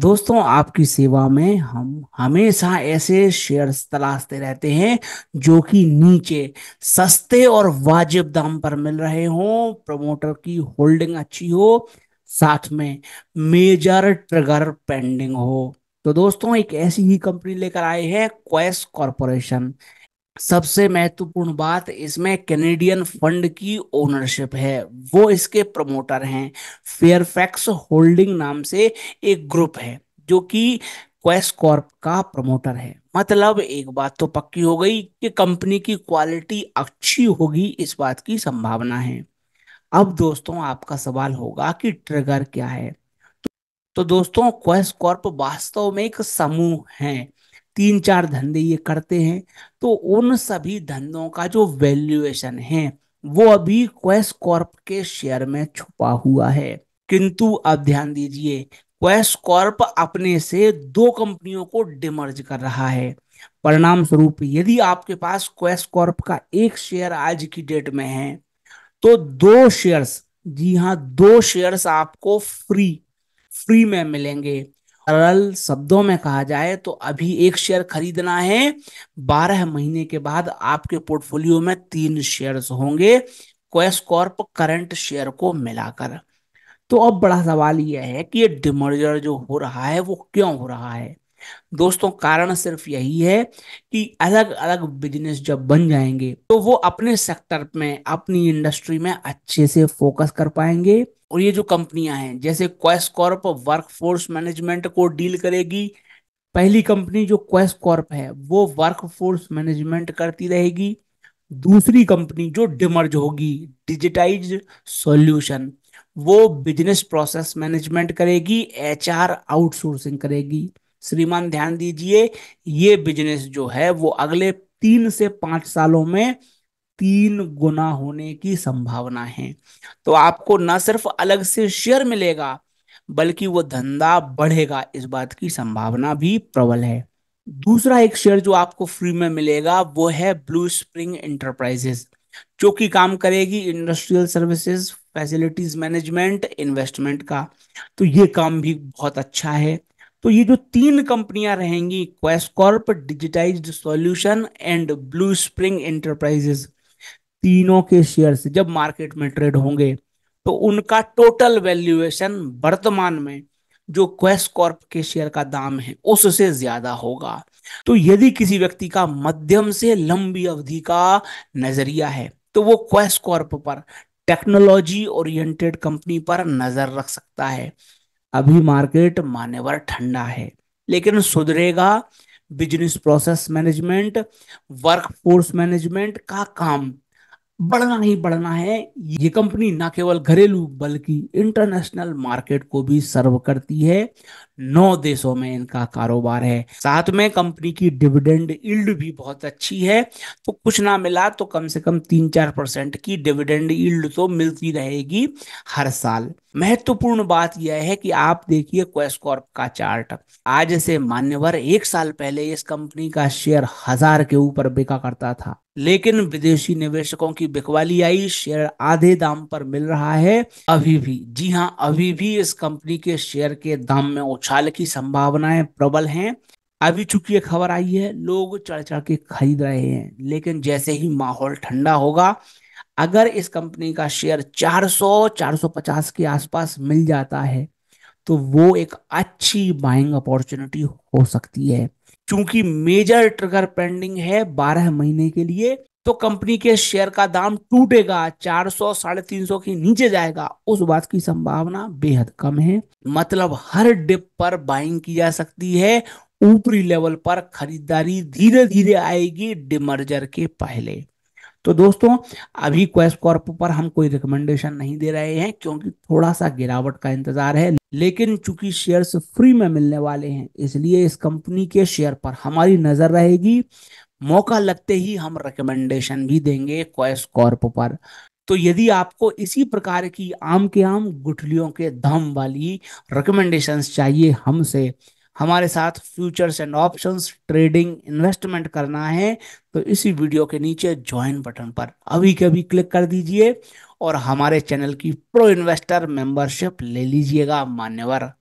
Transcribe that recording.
दोस्तों आपकी सेवा में हम हमेशा ऐसे शेयर्स तलाशते रहते हैं जो कि नीचे सस्ते और वाजिब दाम पर मिल रहे हों प्रमोटर की होल्डिंग अच्छी हो साथ में मेजर ट्रिगर पेंडिंग हो तो दोस्तों एक ऐसी ही कंपनी लेकर आए हैं क्वेस्ट कॉरपोरेशन सबसे महत्वपूर्ण बात इसमें कैनेडियन फंड की ओनरशिप है वो इसके प्रमोटर हैं फेयरफैक्स होल्डिंग नाम से एक ग्रुप है जो कि क्वेस्ट कॉर्प का प्रमोटर है मतलब एक बात तो पक्की हो गई कि कंपनी की क्वालिटी अच्छी होगी इस बात की संभावना है अब दोस्तों आपका सवाल होगा कि ट्रिगर क्या है तो दोस्तों क्वेस्ट कॉर्प वास्तव में एक समूह है तीन चार धंधे ये करते हैं तो उन सभी धंधों का जो वैल्यूएशन है वो अभी क्वेस्ट कॉर्प के शेयर में छुपा हुआ है किंतु अब ध्यान दीजिए क्वेस्ट कॉर्प अपने से दो कंपनियों को डिमर्ज कर रहा है परिणाम स्वरूप यदि आपके पास क्वेस्ट कॉर्प का एक शेयर आज की डेट में है तो दो शेयर्स जी हाँ दो शेयर्स आपको फ्री फ्री में मिलेंगे सरल शब्दों में कहा जाए तो अभी एक शेयर खरीदना है बारह महीने के बाद आपके पोर्टफोलियो में तीन शेयर्स होंगे क्वेस्कॉर्प करंट शेयर को मिलाकर तो अब बड़ा सवाल यह है कि ये डिमर्जर जो हो रहा है वो क्यों हो रहा है दोस्तों कारण सिर्फ यही है कि अलग अलग बिजनेस जब बन जाएंगे तो वो अपने सेक्टर में अपनी इंडस्ट्री में अच्छे से फोकस कर पाएंगे और ये जो कंपनियां हैं जैसे क्वेस्ट कॉर्प वर्कफोर्स मैनेजमेंट को डील करेगी पहली कंपनी जो क्वेस्ट कॉर्प है वो वर्कफोर्स मैनेजमेंट करती रहेगी दूसरी कंपनी जो डिमर्ज होगी डिजिटाइज सॉल्यूशन वो बिजनेस प्रोसेस मैनेजमेंट करेगी एचआर आउटसोर्सिंग करेगी श्रीमान ध्यान दीजिए ये बिजनेस जो है वो अगले तीन से पांच सालों में तीन गुना होने की संभावना है तो आपको न सिर्फ अलग से शेयर मिलेगा बल्कि वो धंधा बढ़ेगा इस बात की संभावना भी प्रबल है दूसरा एक शेयर जो आपको फ्री में मिलेगा वो है ब्लू स्प्रिंग एंटरप्राइजेस जो कि काम करेगी industrial services facilities management investment का तो ये काम भी बहुत अच्छा है तो ये जो तीन कंपनियां रहेंगी Quess Corp digitized solution and Blue Spring Enterprises तीनों के शेयर जब मार्केट में ट्रेड होंगे तो उनका टोटल वैल्यूएशन वर्तमान में जो क्वेस्ट कॉर्प के शेयर का दाम है उससे ज्यादा होगा तो यदि किसी व्यक्ति का मध्यम से लंबी अवधि का नजरिया है तो वो क्वेस्ट कॉर्प पर टेक्नोलॉजी ओरिएंटेड कंपनी पर नजर रख सकता है अभी मार्केट मान्यवर ठंडा है लेकिन सुधरेगा business process management workforce management का काम बढ़ना ही बढ़ना है ये कंपनी ना केवल घरेलू बल्कि इंटरनेशनल मार्केट को भी सर्व करती है नौ देशों में इनका कारोबार है साथ में कंपनी की डिविडेंड इल्ड भी बहुत अच्छी है तो कुछ ना मिला तो कम से कम तीन चार परसेंट की डिविडेंड इल्ड तो मिलती रहेगी हर साल महत्वपूर्ण बात यह है कि आप देखिए क्वेस्कॉर्प का चार्ट आज से मान्यवर एक साल पहले इस कंपनी का शेयर हजार के ऊपर बिका करता था लेकिन विदेशी निवेशकों की बिकवाली आई शेयर आधे दाम पर मिल रहा है अभी भी जी हां अभी भी इस कंपनी के शेयर के दाम में उछाल की संभावनाएं प्रबल हैं अभी चुकी खबर आई है लोग चढ़ चढ़ के खरीद रहे हैं लेकिन जैसे ही माहौल ठंडा होगा अगर इस कंपनी का शेयर 400 450 के आसपास मिल जाता है तो वो एक अच्छी बाइंग अपॉर्चुनिटी हो सकती है चूंकि मेजर ट्रिगर पेंडिंग है बारह महीने के लिए तो कंपनी के शेयर का दाम टूटेगा चार सौ साढ़े तीन सौ के नीचे जाएगा उस बात की संभावना बेहद कम है मतलब हर डिप पर बाइंग की जा सकती है ऊपरी लेवल पर खरीदारी धीरे धीरे आएगी डिमर्जर के पहले तो दोस्तों अभी क्वेस्ट कॉर्प पर हम कोई रिकमेंडेशन नहीं दे रहे हैं क्योंकि थोड़ा सा गिरावट का इंतजार है लेकिन चूंकि शेयर्स फ्री में मिलने वाले हैं इसलिए इस कंपनी के शेयर पर हमारी नजर रहेगी मौका लगते ही हम रिकमेंडेशन भी देंगे क्वेस्ट कॉर्प पर तो यदि आपको इसी प्रकार की आम के आम गुठलियों के दम वाली रिकमेंडेशंस चाहिए हमसे हमारे साथ futures and options trading investment करना है तो इसी वीडियो के नीचे ज्वाइन बटन पर अभी के अभी क्लिक कर दीजिए और हमारे चैनल की प्रो इन्वेस्टर मेंबरशिप ले लीजिएगा मान्यवर